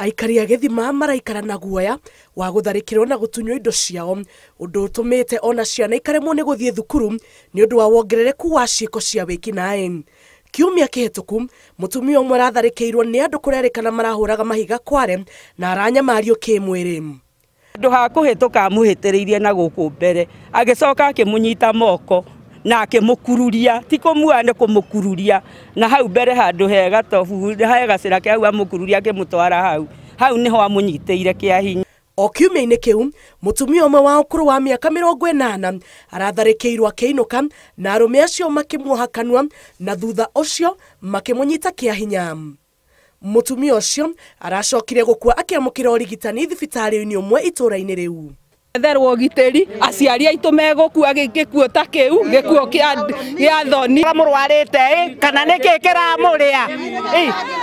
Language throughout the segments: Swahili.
aikari a gĩthima maraikara na guoya wa gũtharĩkĩrwo na gũtunywo indo ciao undu ũtũmĩte ona ciana ikaremwo nĩ guthie thukuru ni undu wa wongerereku wa ciĩko cia wĩkinaĩ kiumia kĩhĩtũku mũtumia ũmwe aratharĩkĩirwo ni andu kũrerĩkana marahuraga mahiga kware na aranyamario kĩmwĩrĩ handũ ha kũhĩtũka amũhĩtĩrĩirie na gũkũ mbere agĩcoka akĩmũnyita moko na akimukururia ti kumua ni kumukururia na hau mbere handu he gatobu he gacira ke hau amukururia akimutwara hau hau niho amunyitire kia hinya o kiumia-inä kä u må tumia å mwe wa å kå rå wa mä aka mä rongo ĩnana aratharä kä irwo akä inå na arå me acio makä muoha na thutha å cio makä må nyita kä a hinya må tumia å cio aracokire gå kua akä amå kä ra å rigitani thibitarä-inä å mwe itå ra-inä rä u etherwo ũgitĩri aciari aitũ megũkua gĩkuũ ta kĩu gĩkuũ gĩa thoni mũrwarĩte ĩ kana nĩ kĩ kĩramũrĩa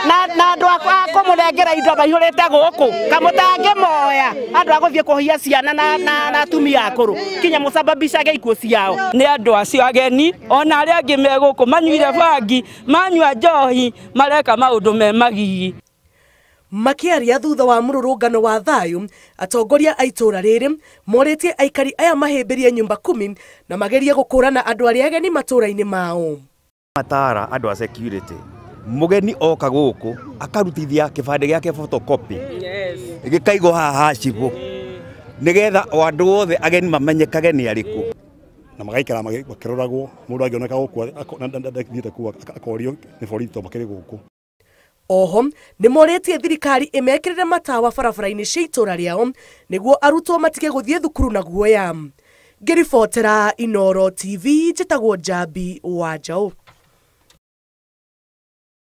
na andũ a kũmũnengera indo maihũrĩte gũkũ kamũtangĩmoya andũ a gũthiĩ kũhia ciana na atumia akũrũ kinya mũcambambicage ikuũ ciao nĩ andũ acio ageni ona arĩa angĩ megũkũ manyuire bangi manyua njohi mareka maũndũ me magigi makiaria thutha wa mururungano wa thayu atongoria a itũra rĩrĩ morĩtie aikari aya mahĩmbĩrie nyumba kumi na magerie gũkũrana andũ arĩa ageni matura-ini mao matara andũ a security mugeni oka guku akarutithia kibande gĩake photocopy yes. gĩkaigwo haha hacibũ nĩgetha o andũ othe ageni mamenyekage ni ariku na magaikara makĩroragwo mũndũ angĩoneka gũkua thiĩte kuo akorio ni borithi to makĩrĩ gũkũ oho nä morätie thirikari re matawa barabara inä cia itũra rĩao nĩguo arutwo matige thiä thukuru na guoya ribotera inoro tv tagwo njambi wa njaå